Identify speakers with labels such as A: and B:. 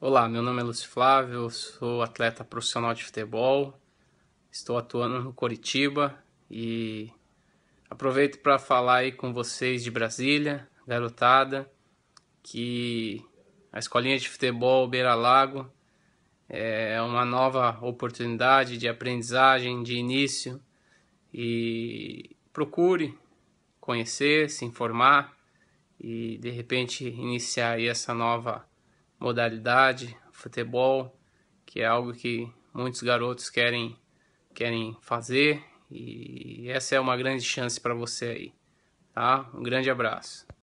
A: Olá, meu nome é Lúcio Flávio, sou atleta profissional de futebol, estou atuando no Coritiba e aproveito para falar aí com vocês de Brasília, garotada, que a escolinha de futebol Beira Lago é, é uma nova oportunidade de aprendizagem, de início e procure conhecer, se informar e de repente iniciar aí essa nova modalidade, futebol, que é algo que muitos garotos querem querem fazer e essa é uma grande chance para você aí, tá? Um grande abraço.